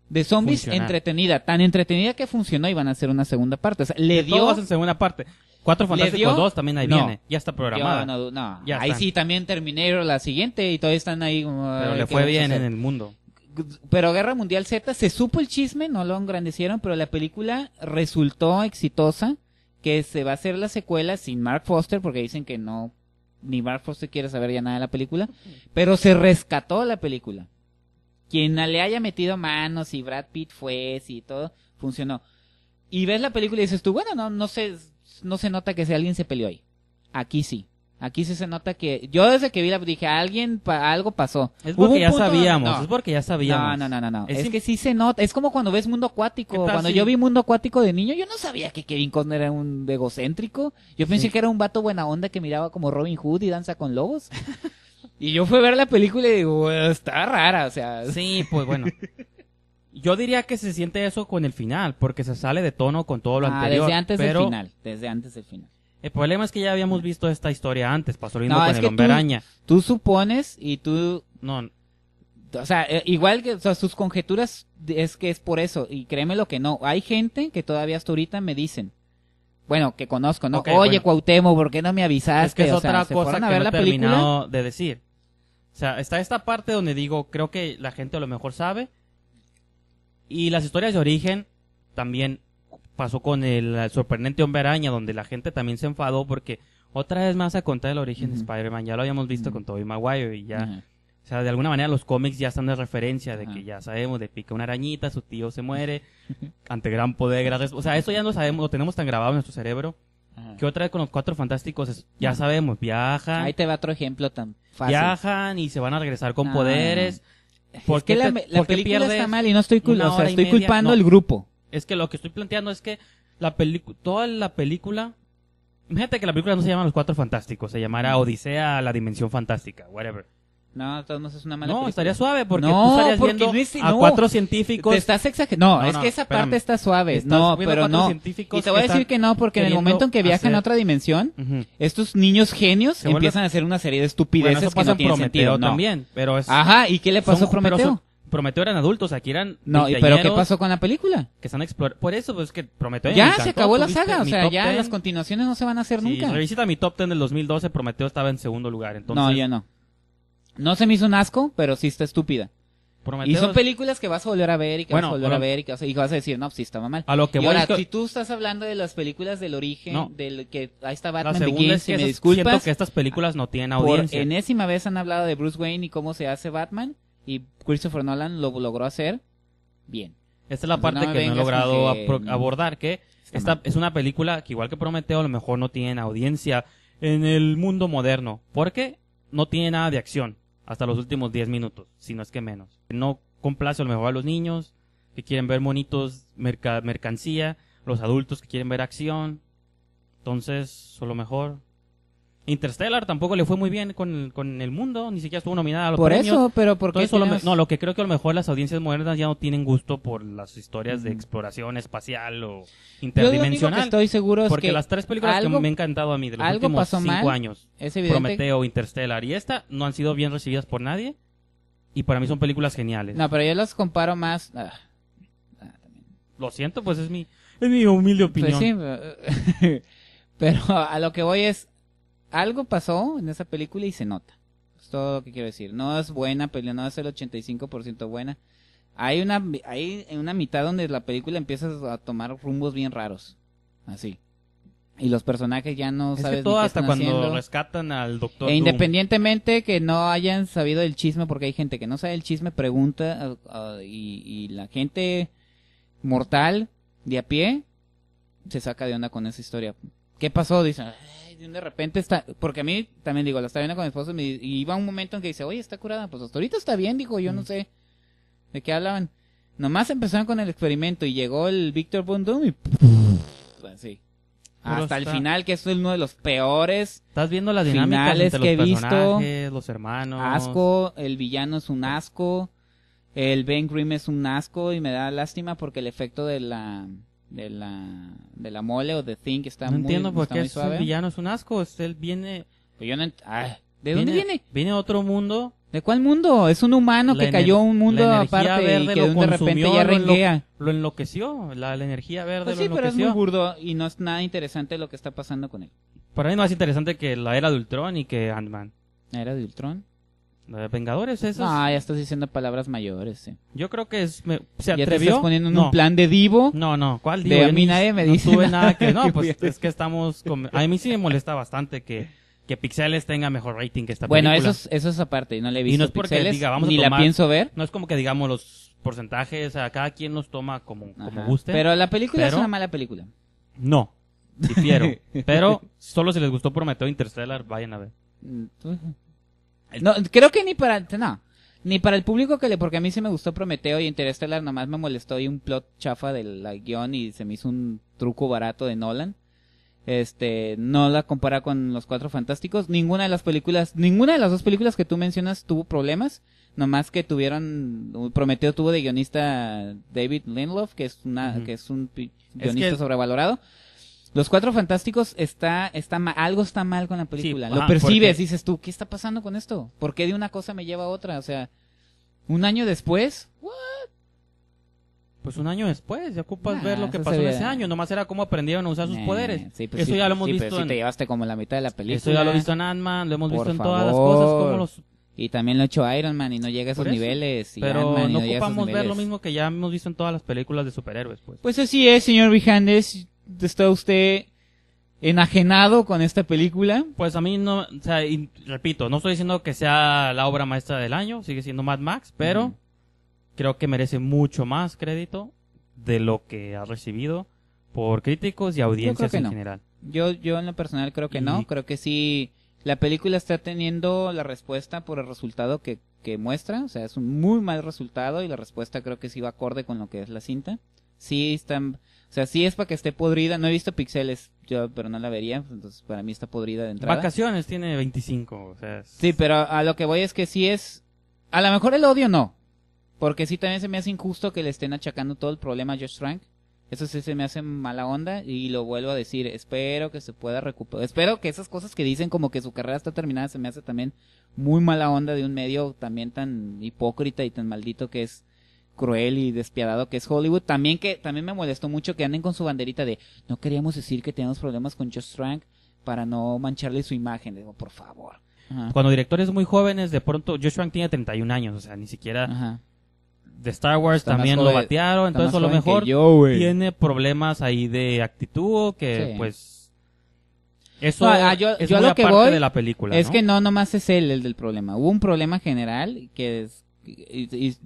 de zombies entretenida. Tan entretenida que funcionó y van a hacer una segunda parte. O sea, le dio... Todos segunda parte. Cuatro Fantásticos 2 también ahí viene. Ya está programada. ahí sí también terminaron la siguiente y todavía están ahí. Pero eh, le fue bien en el mundo pero Guerra Mundial Z se supo el chisme, no lo engrandecieron, pero la película resultó exitosa, que se va a hacer la secuela sin Mark Foster, porque dicen que no, ni Mark Foster quiere saber ya nada de la película, pero se rescató la película. Quien le haya metido manos y Brad Pitt fue, y todo, funcionó. Y ves la película y dices tú, bueno, no, no se, no se nota que si alguien se peleó ahí. Aquí sí. Aquí sí se nota que yo desde que vi la dije, alguien pa, algo pasó. Es porque ya sabíamos, es porque ya sabíamos. No, no, no, no. no. Es, que sí se nota, es como cuando ves Mundo Acuático. Cuando yo vi Mundo Acuático de niño, yo no sabía que Kevin Costner era un egocéntrico. Yo pensé que era un vato buena onda que miraba como Robin Hood y Danza con Lobos. y yo fui a ver la película y digo, está rara, o sea. Sí, pues bueno. Yo diría que se siente eso con el final, porque se sale de tono con todo lo ah, Desde antes del final, desde antes del final. El problema es que ya habíamos visto esta historia antes, pasó con el hombre tú, supones y tú... No. O sea, eh, igual que sus conjeturas es que es por eso. Y créeme lo que no. Hay gente que todavía hasta ahorita me dicen, bueno, que conozco, ¿no? Oye, Cuauhtémoc, ¿por qué no me avisaste? Es que es otra cosa que la he terminado película? de decir. O sea, está esta parte donde digo, creo que la gente a lo mejor sabe. Y las historias de origen también pasó con el, sorprendente hombre araña, donde la gente también se enfadó porque otra vez más a contar el origen de Spider-Man. Ya lo habíamos visto con Tobey Maguire y ya. O sea, de alguna manera los cómics ya están de referencia de que ya sabemos, de pica una arañita, su tío se muere, ante gran poder, O sea, eso ya lo sabemos, lo tenemos tan grabado en nuestro cerebro. Que otra vez con los cuatro fantásticos, ya sabemos, viajan. Ahí te va otro ejemplo tan Viajan y se van a regresar con poderes. ¿Por la, está mal y no estoy, estoy culpando al grupo. Es que lo que estoy planteando es que la película, toda la película, imagínate que la película no se llama Los Cuatro Fantásticos, se llamará Odisea, la Dimensión Fantástica, whatever. No, entonces es una mala No, estaría suave porque no, tú estarías viendo a cuatro científicos. Te estás No, es que esa parte está suave. no, pero no. Y te voy a decir que no, porque en el momento en que viajan a otra dimensión, estos niños genios empiezan a hacer una serie de estupideces que no tienen sentido. También, pero es... Ajá, ¿y qué le pasó a Prometeo? Prometeo eran adultos, aquí eran. No, pero ¿qué pasó con la película? Que están explorando. Por eso, pues que Prometeo. Ya se acabó la saga, o sea, ya las continuaciones no se van a hacer sí, nunca. Revisita mi top 10 del 2012, Prometeo estaba en segundo lugar, entonces. No, ya no. No se me hizo un asco, pero sí está estúpida. Prometeo... Y son películas que vas a volver a ver y que vas a volver a ver y que, vas a, y vas a decir, no, pues, sí, estaba mal. A lo que y voy ahora, si tú estás hablando de las películas del origen, del que ahí está Batman Begins, es que me disculpas. Siento que estas películas no tienen audiencia. Por enésima vez han hablado de Bruce Wayne y cómo se hace Batman y Christopher Nolan lo logró hacer bien. Esta es la parte que no he logrado abordar, que esta es una película que igual que Prometeo a lo mejor no tiene audiencia en el mundo moderno, porque no tiene nada de acción hasta los últimos 10 minutos, si no es que menos. No complace a lo mejor a los niños que quieren ver monitos, mercancía, los adultos que quieren ver acción. Entonces, a lo mejor Interstellar tampoco le fue muy bien con, con el mundo, ni siquiera estuvo nominada a los por premios. Por eso, pero por No, lo que creo que a lo mejor las audiencias modernas ya no tienen gusto por las historias de mm. exploración espacial o interdimensional. Yo estoy seguro porque las tres películas que me han encantado a mí de los últimos cinco años, Prometeo, Interstellar y esta, no han sido bien recibidas por nadie y para mí son películas geniales. No, pero yo las comparo más... Ah, ah, lo siento, pues es mi, es mi humilde pues opinión. sí, pero a lo que voy es algo pasó en esa película y se nota. Es todo lo que quiero decir. No es buena, pero no es el 85% buena. Hay una, hay una mitad donde la película empieza a tomar rumbos bien raros. Así. Y los personajes ya no es que todo hasta cuando rescatan al doctor. E independientemente que no hayan sabido el chisme, porque hay gente que no sabe el chisme, pregunta y, y la gente mortal de a pie se saca de onda con esa historia. ¿Qué pasó? Dicen, de repente está, porque a mí también digo, la estaba viendo con mi esposo y iba un momento en que dice, oye, está curada, pues hasta ahorita está bien, dijo, yo no mm. sé de qué hablaban. Nomás empezaron con el experimento y llegó el Víctor Bundum y así. hasta el final, que es uno de los peores ¿Estás viendo las finales entre que los he visto. Los hermanos. Asco, el villano es un asco, el Ben Grimm es un asco y me da lástima porque el efecto de la de la, de la mole o de Thing está no entiendo por qué es un villano es un asco él viene pues de dónde viene viene de otro mundo de cuál mundo es un humano que cayó a un mundo aparte verde y que de repente ya renguea lo, enloqueció la, energía verde pues sí, pero es un burdo y no es nada interesante lo que está pasando con él para mí no es interesante que la era de Ultron y que Ant-Man la era de Ultron de Vengadores, eso. Ah, ya estás diciendo palabras mayores, sí. Yo creo que es, se atrevió. ¿Ya te estás poniendo en un plan de divo? No, no, ¿cuál divo? De mí nadie me dice. No nada que, no, pues es que estamos, con, a mí sí me molesta bastante que, que Pixeles tenga mejor rating que esta película. Bueno, eso es, eso es aparte, no le he visto y no es porque Pixeles, ni la pienso ver. No es como que digamos los porcentajes, o sea, cada quien Nos toma como, como guste. Pero la película es una mala película. No, difiero. pero solo si les gustó Prometeo Interstellar, vayan a ver. Mm, pues, no, creo que ni para, no, ni para el público que le, porque a mí sí me gustó Prometeo y Interestelar, nomás me molestó y un plot chafa del guión y se me hizo un truco barato de Nolan. Este, no la compara con los cuatro fantásticos. Ninguna de las películas, ninguna de las dos películas que tú mencionas tuvo problemas. Nomás que tuvieron, Prometeo tuvo de guionista David Lindelof, que es una, que es un guionista sobrevalorado. Los Cuatro Fantásticos está, está mal, algo está mal con la película. Lo percibes, dices tú, ¿qué está pasando con esto? ¿Por qué de una cosa me lleva a otra? O sea, un año después, ¿what? Pues un año después, ya ocupas ah, ver lo que pasó en ese ah. año. Nomás era cómo aprendieron a usar sus poderes. Sí, pues eso ya lo hemos visto. si te llevaste como la mitad de la película. Eso ya lo he visto en Ant-Man, lo hemos visto en todas las cosas. Como los... Y también lo ha hecho Iron Man y no llega a esos niveles. Pero no, ocupamos ver lo mismo que ya hemos visto en todas las películas de superhéroes. Pues, pues así es, señor Vijandes está usted enajenado con esta película? Pues a mí no, o sea, repito, no estoy diciendo que sea la obra maestra del año, sigue siendo Mad Max, pero creo que merece mucho más crédito de lo que ha recibido por críticos y audiencias en general. Yo, yo en lo personal creo que no, creo que sí, la película está teniendo la respuesta por el resultado que, que muestra, o sea, es un muy mal resultado y la respuesta creo que sí va acorde con lo que es la cinta sí están, o sea, sí es para que esté podrida, no he visto pixeles yo, pero no la vería, pues, entonces para mí está podrida de entrada. Vacaciones tiene 25, o sea. Sí, pero a lo que voy es que sí es, a lo mejor el odio no, porque sí también se me hace injusto que le estén achacando todo el problema a Josh Frank Eso sí se me hace mala onda y lo vuelvo a decir, espero que se pueda recuperar. Espero que esas cosas que dicen como que su carrera está terminada se me hace también muy mala onda de un medio también tan hipócrita y tan maldito que es cruel y despiadado que es Hollywood. También que también me molestó mucho que anden con su banderita de no queríamos decir que teníamos problemas con Josh Trank para no mancharle su imagen. Digo, por favor. Cuando directores muy jóvenes, de pronto Josh Trank tiene 31 años, o sea, ni siquiera de Star Wars también lo batearon, entonces a lo mejor tiene problemas ahí de actitud que pues eso ah, es yo de la película. Es que no nomás es él el del problema. Hubo un problema general que es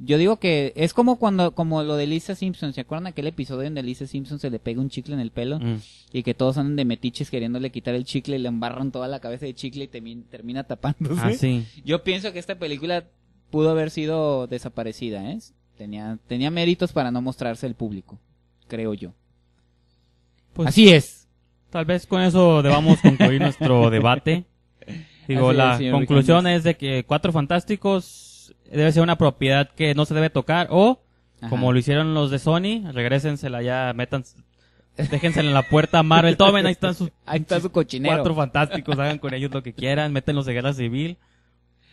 yo digo que es como cuando como lo de Lisa Simpson se acuerdan aquel episodio donde Lisa Simpson se le pega un chicle en el pelo mm. y que todos andan de metiches queriéndole quitar el chicle y le embarran toda la cabeza de chicle y termina, tapándose ah, yo pienso que esta película pudo haber sido desaparecida ¿eh? tenía tenía méritos para no mostrarse al público creo yo pues así es tal vez con eso debamos concluir nuestro debate digo la conclusión es de que cuatro fantásticos debe ser una propiedad que no se debe tocar o, como lo hicieron los de Sony, regrésensela ya, metan, déjensela en la puerta Marvel, tomen, ahí están sus, ahí cuatro fantásticos, hagan con ellos lo que quieran, metenlos de guerra civil.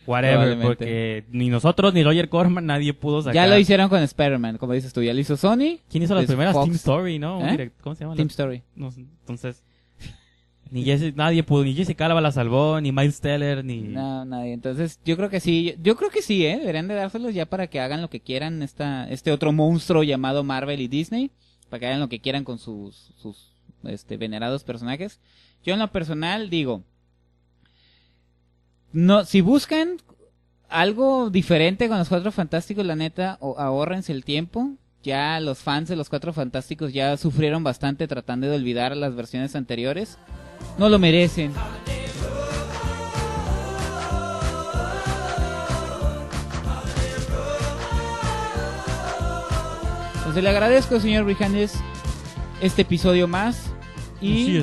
Whatever, porque ni nosotros ni Roger Corman nadie pudo sacar. Ya lo hicieron con Spider-Man, como dices tú, ya lo hizo Sony. ¿Quién hizo las pues, primeras? Team Story, ¿no? ¿Eh? ¿Cómo se llama? Team Story. entonces, ni Jesse, nadie pudo, ni Jesse Calva la salvó, ni Miles Teller, ni... No, nadie. Entonces, yo creo que sí, yo, creo que sí, ¿eh? Deberían de dárselos ya para que hagan lo que quieran esta, este otro monstruo llamado Marvel y Disney. Para que hagan lo que quieran con sus, sus, este, venerados personajes. Yo en lo personal digo... No, si buscan algo diferente con los Cuatro Fantásticos, la neta, ahorrense el tiempo. Ya los fans de los Cuatro Fantásticos ya sufrieron bastante tratando de olvidar las versiones anteriores. No lo merecen. Entonces pues le agradezco, señor Brijandes, este episodio más. Y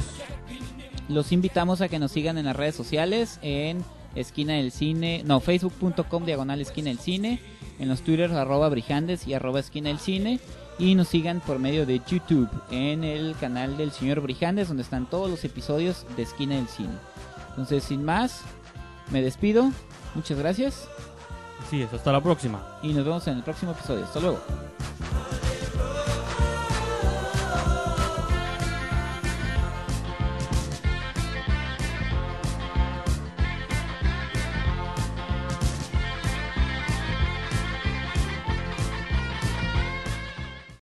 los invitamos a que nos sigan en las redes sociales, en esquina del cine, no, facebook.com diagonal esquina del cine, en los twitters arroba brijandes y arroba esquina del cine y nos sigan por medio de YouTube en el canal del señor Brijandes donde están todos los episodios de Esquina del Cine. Entonces, sin más, me despido. Muchas gracias. Así es, hasta la próxima. Y nos vemos en el próximo episodio. Hasta luego.